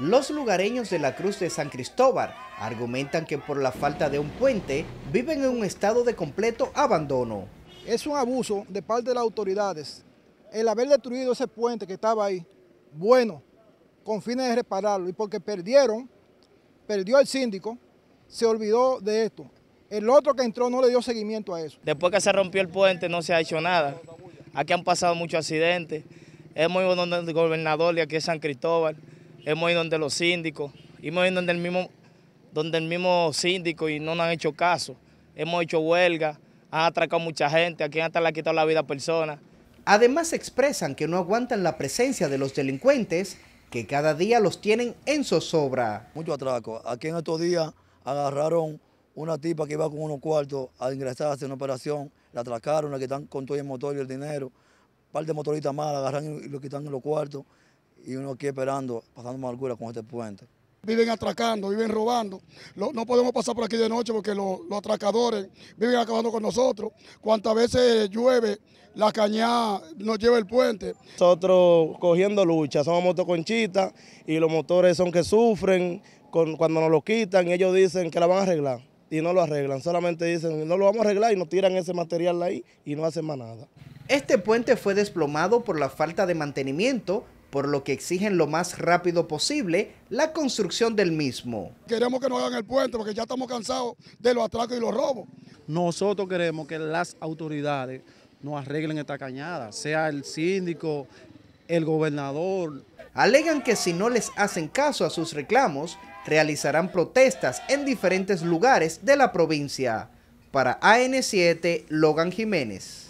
Los lugareños de la Cruz de San Cristóbal argumentan que por la falta de un puente viven en un estado de completo abandono. Es un abuso de parte de las autoridades el haber destruido ese puente que estaba ahí, bueno, con fines de repararlo, y porque perdieron, perdió el síndico, se olvidó de esto. El otro que entró no le dio seguimiento a eso. Después que se rompió el puente no se ha hecho nada. Aquí han pasado muchos accidentes. Es muy bueno el gobernador de aquí de San Cristóbal hemos ido donde los síndicos, hemos ido donde el mismo, donde el mismo síndico y no nos han hecho caso. Hemos hecho huelga, han atracado mucha gente, aquí hasta le han quitado la vida a personas. Además expresan que no aguantan la presencia de los delincuentes que cada día los tienen en zozobra. Mucho atraco. Aquí en estos días agarraron una tipa que iba con unos cuartos a ingresar a hacer una operación, la atracaron, la quitan con todo el motor y el dinero, un par de motoristas más la agarran y lo quitan en los cuartos y uno aquí esperando, pasando alguna con este puente. Viven atracando, viven robando. no podemos pasar por aquí de noche porque los atracadores viven acabando con nosotros. Cuantas veces llueve, la cañada nos lleva el puente. Nosotros cogiendo lucha, somos motoconchitas y los motores son que sufren cuando nos lo quitan ellos dicen que la van a arreglar y no lo arreglan. Solamente dicen, no lo vamos a arreglar y nos tiran ese material ahí y no hacen más nada. Este puente fue desplomado por la falta de mantenimiento por lo que exigen lo más rápido posible la construcción del mismo. Queremos que nos hagan el puente porque ya estamos cansados de los atracos y los robos. Nosotros queremos que las autoridades nos arreglen esta cañada, sea el síndico, el gobernador. Alegan que si no les hacen caso a sus reclamos, realizarán protestas en diferentes lugares de la provincia. Para AN7, Logan Jiménez.